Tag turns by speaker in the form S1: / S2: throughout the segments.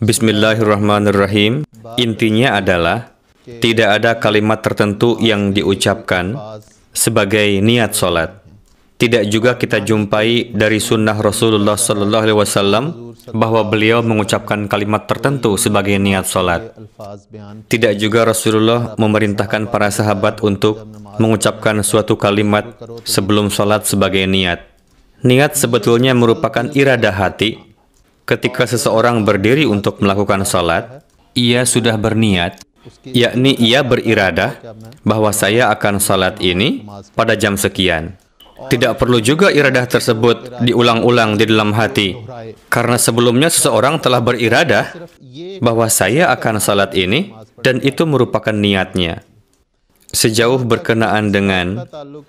S1: Bismillahirrahmanirrahim. Intinya adalah tidak ada kalimat tertentu yang diucapkan sebagai niat solat. Tidak juga kita jumpai dari sunnah Rasulullah Sallallahu Alaihi Wasallam bahwa beliau mengucapkan kalimat tertentu sebagai niat solat. Tidak juga Rasulullah memerintahkan para sahabat untuk mengucapkan suatu kalimat sebelum solat sebagai niat. Niat sebetulnya merupakan irada hati ketika seseorang berdiri untuk melakukan salat, ia sudah berniat, yakni ia beriradah bahwa saya akan salat ini pada jam sekian. Tidak perlu juga iradah tersebut diulang-ulang di dalam hati, karena sebelumnya seseorang telah beriradah bahwa saya akan salat ini dan itu merupakan niatnya. Sejauh berkenaan dengan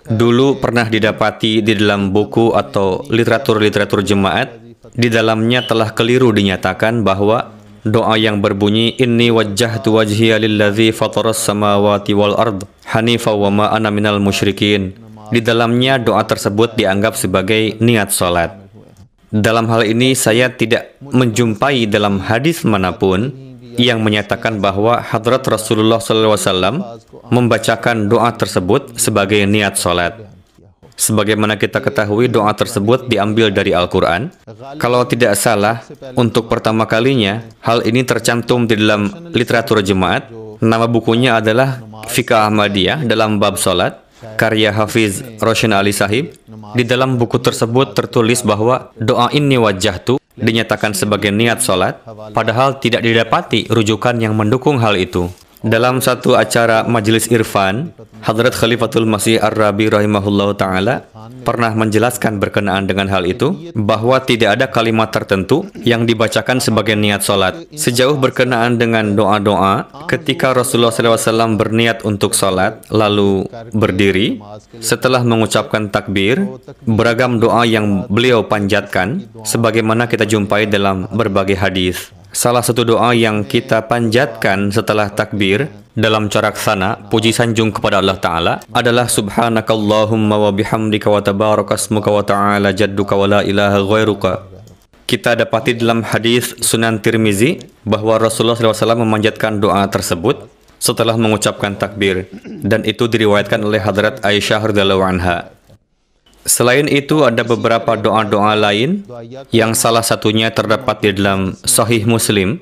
S1: dulu pernah didapati di dalam buku atau literatur-literatur jemaat, di dalamnya telah keliru dinyatakan bahwa doa yang berbunyi inni wajjahtu wajhiya lillazi fataras samawati wal ard hanifa wa ma ana minal musyrikin. Di dalamnya doa tersebut dianggap sebagai niat salat. Dalam hal ini saya tidak menjumpai dalam hadis manapun yang menyatakan bahwa Hadrat Rasulullah SAW membacakan doa tersebut sebagai niat sholat. Sebagaimana kita ketahui doa tersebut diambil dari Al-Quran. Kalau tidak salah, untuk pertama kalinya, hal ini tercantum di dalam literatur jemaat. Nama bukunya adalah Fika Ahmadiyah dalam bab salat, karya Hafiz Roshan Ali Sahib. Di dalam buku tersebut tertulis bahwa doa ini wajah tu dinyatakan sebagai niat salat, padahal tidak didapati rujukan yang mendukung hal itu. Dalam satu acara Majelis Irfan, Hadrat Khalifatul Masih Ar-Rabi rahimahullah ta'ala pernah menjelaskan berkenaan dengan hal itu bahwa tidak ada kalimat tertentu yang dibacakan sebagai niat sholat. Sejauh berkenaan dengan doa-doa, ketika Rasulullah SAW berniat untuk sholat, lalu berdiri, setelah mengucapkan takbir, beragam doa yang beliau panjatkan, sebagaimana kita jumpai dalam berbagai hadis. Salah satu doa yang kita panjatkan setelah takbir dalam corak sana, puji sanjung kepada Allah Ta'ala adalah Subhanakallahumma wa bihamdika wa tabarakasmuka wa ta'ala jadduka wa la ilaha ghairuka. Kita dapati dalam hadis Sunan Tirmizi bahwa Rasulullah SAW memanjatkan doa tersebut setelah mengucapkan takbir dan itu diriwayatkan oleh Hadrat Aisyah radhiyallahu anha. Selain itu, ada beberapa doa-doa lain yang salah satunya terdapat di dalam Sahih Muslim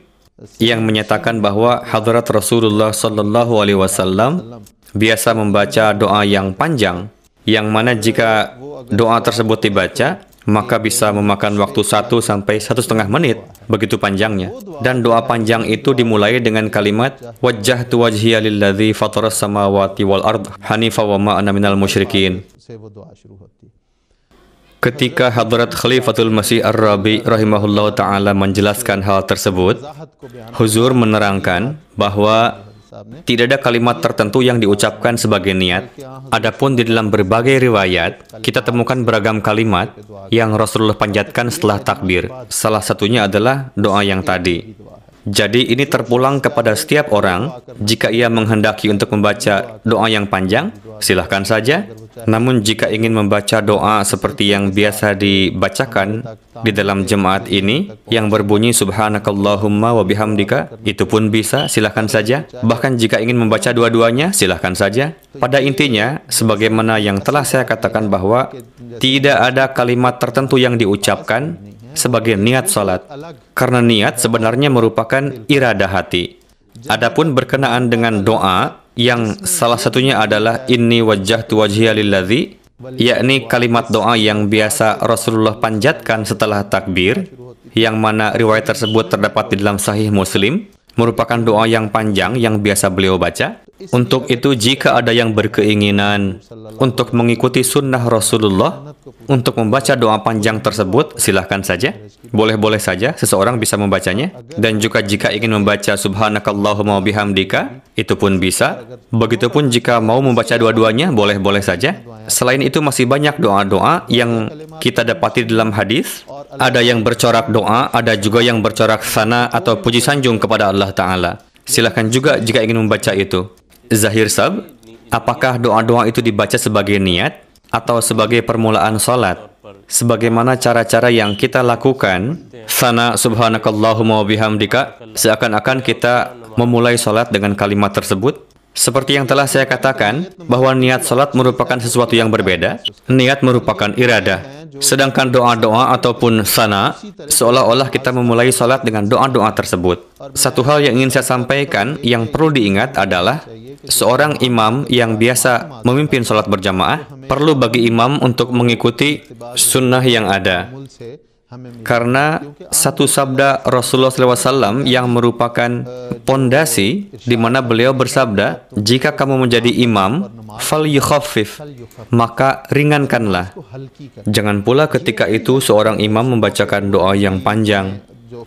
S1: yang menyatakan bahwa Hadrat Rasulullah Sallallahu Alaihi Wasallam biasa membaca doa yang panjang, yang mana jika doa tersebut dibaca, maka bisa memakan waktu 1 sampai satu setengah menit, begitu panjangnya. Dan doa panjang itu dimulai dengan kalimat wajah tu wajhiya lilladzi fataras samawati wal ard hanifa wa ma ana minal musyrikin. Ketika Hadrat Khalifatul Masih Ar-Rabi rahimahullah ta'ala menjelaskan hal tersebut, Huzur menerangkan bahwa tidak ada kalimat tertentu yang diucapkan sebagai niat. Adapun di dalam berbagai riwayat, kita temukan beragam kalimat yang Rasulullah panjatkan setelah takbir. Salah satunya adalah doa yang tadi. Jadi ini terpulang kepada setiap orang, jika ia menghendaki untuk membaca doa yang panjang, silahkan saja, namun jika ingin membaca doa seperti yang biasa dibacakan di dalam jemaat ini yang berbunyi subhanakallahumma wa itu pun bisa silahkan saja. Bahkan jika ingin membaca dua-duanya silahkan saja. Pada intinya sebagaimana yang telah saya katakan bahwa tidak ada kalimat tertentu yang diucapkan sebagai niat salat karena niat sebenarnya merupakan irada hati. Adapun berkenaan dengan doa yang salah satunya adalah inni wajah wajhiya yakni kalimat doa yang biasa Rasulullah panjatkan setelah takbir yang mana riwayat tersebut terdapat di dalam sahih Muslim merupakan doa yang panjang yang biasa beliau baca untuk itu jika ada yang berkeinginan untuk mengikuti sunnah Rasulullah, untuk membaca doa panjang tersebut, silahkan saja. Boleh-boleh saja, seseorang bisa membacanya. Dan juga jika ingin membaca subhanakallahumma bihamdika, itu pun bisa. Begitupun jika mau membaca dua-duanya, boleh-boleh saja. Selain itu masih banyak doa-doa yang kita dapati dalam hadis. Ada yang bercorak doa, ada juga yang bercorak sana atau puji sanjung kepada Allah Ta'ala. Silahkan juga jika ingin membaca itu. Zahir Sab, apakah doa-doa itu dibaca sebagai niat atau sebagai permulaan salat? Sebagaimana cara-cara yang kita lakukan, sana subhanakallahumma wabihamdika, seakan-akan kita memulai salat dengan kalimat tersebut, seperti yang telah saya katakan, bahwa niat salat merupakan sesuatu yang berbeda, niat merupakan irada. Sedangkan doa-doa ataupun sana, seolah-olah kita memulai salat dengan doa-doa tersebut. Satu hal yang ingin saya sampaikan yang perlu diingat adalah, seorang imam yang biasa memimpin salat berjamaah, perlu bagi imam untuk mengikuti sunnah yang ada karena satu sabda Rasulullah SAW yang merupakan pondasi di mana beliau bersabda, jika kamu menjadi imam, fal yukhaffif, maka ringankanlah. Jangan pula ketika itu seorang imam membacakan doa yang panjang.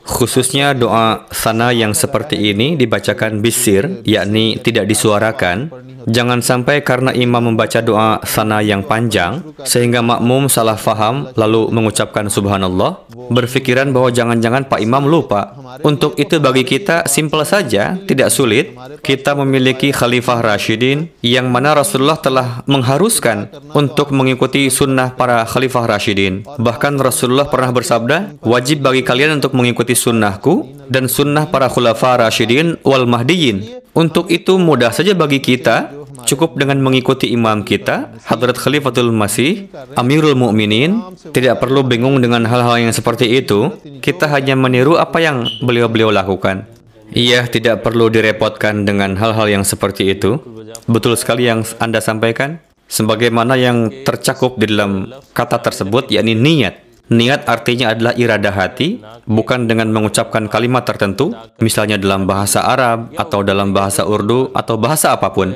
S1: Khususnya doa sana yang seperti ini dibacakan bisir, yakni tidak disuarakan. Jangan sampai karena imam membaca doa sana yang panjang, sehingga makmum salah faham lalu mengucapkan subhanallah, berfikiran bahwa jangan-jangan Pak Imam lupa. Untuk itu bagi kita simple saja, tidak sulit. Kita memiliki Khalifah Rashidin yang mana Rasulullah telah mengharuskan untuk mengikuti sunnah para Khalifah Rashidin. Bahkan Rasulullah pernah bersabda, wajib bagi kalian untuk mengikuti mengikuti sunnahku dan sunnah para khulafa rasyidin wal mahdiyin. Untuk itu mudah saja bagi kita, cukup dengan mengikuti imam kita, Hadrat Khalifatul Masih, Amirul Mukminin, tidak perlu bingung dengan hal-hal yang seperti itu, kita hanya meniru apa yang beliau-beliau lakukan. Iya, tidak perlu direpotkan dengan hal-hal yang seperti itu. Betul sekali yang Anda sampaikan. Sebagaimana yang tercakup di dalam kata tersebut, yakni niat. Niat artinya adalah irada hati, bukan dengan mengucapkan kalimat tertentu, misalnya dalam bahasa Arab, atau dalam bahasa Urdu, atau bahasa apapun.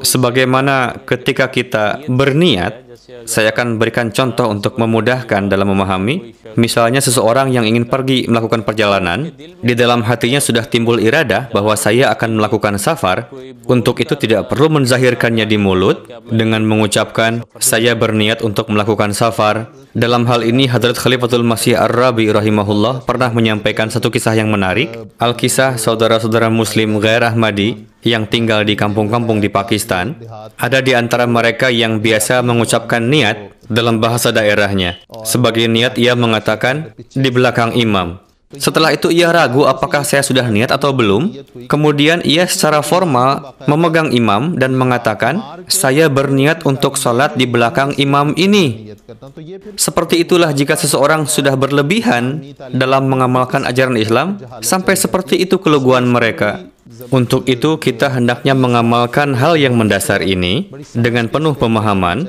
S1: Sebagaimana ketika kita berniat, saya akan berikan contoh untuk memudahkan dalam memahami. Misalnya seseorang yang ingin pergi melakukan perjalanan, di dalam hatinya sudah timbul irada bahwa saya akan melakukan safar. Untuk itu tidak perlu menzahirkannya di mulut dengan mengucapkan, saya berniat untuk melakukan safar. Dalam hal ini, Hadrat Khalifatul Masih Ar-Rabi rahimahullah pernah menyampaikan satu kisah yang menarik. Al-Kisah Saudara-Saudara Muslim Ghair Ahmadi yang tinggal di kampung-kampung di Pakistan, ada di antara mereka yang biasa mengucapkan niat dalam bahasa daerahnya. Sebagai niat, ia mengatakan, di belakang imam. Setelah itu ia ragu apakah saya sudah niat atau belum. Kemudian ia secara formal memegang imam dan mengatakan, saya berniat untuk sholat di belakang imam ini. Seperti itulah jika seseorang sudah berlebihan dalam mengamalkan ajaran Islam, sampai seperti itu keluguan mereka. Untuk itu, kita hendaknya mengamalkan hal yang mendasar ini dengan penuh pemahaman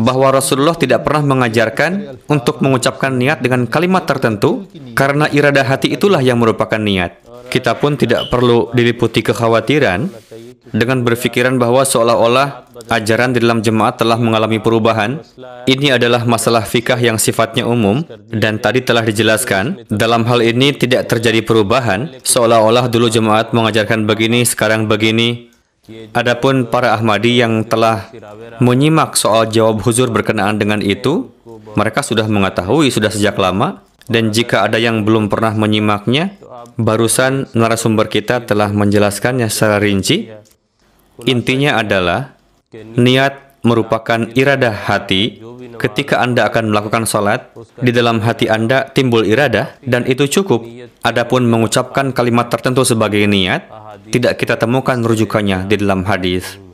S1: bahwa Rasulullah tidak pernah mengajarkan untuk mengucapkan niat dengan kalimat tertentu karena irada hati itulah yang merupakan niat. Kita pun tidak perlu diliputi kekhawatiran dengan berpikiran bahwa seolah-olah ajaran di dalam jemaat telah mengalami perubahan. Ini adalah masalah fikah yang sifatnya umum dan tadi telah dijelaskan. Dalam hal ini tidak terjadi perubahan, seolah-olah dulu jemaat mengajarkan begini, sekarang begini. Adapun para Ahmadi yang telah menyimak soal jawab huzur berkenaan dengan itu, mereka sudah mengetahui sudah sejak lama dan jika ada yang belum pernah menyimaknya, barusan narasumber kita telah menjelaskannya secara rinci. Intinya adalah Niat merupakan iradah hati. Ketika Anda akan melakukan sholat, di dalam hati Anda timbul iradah dan itu cukup. Adapun mengucapkan kalimat tertentu sebagai niat, tidak kita temukan rujukannya di dalam hadis.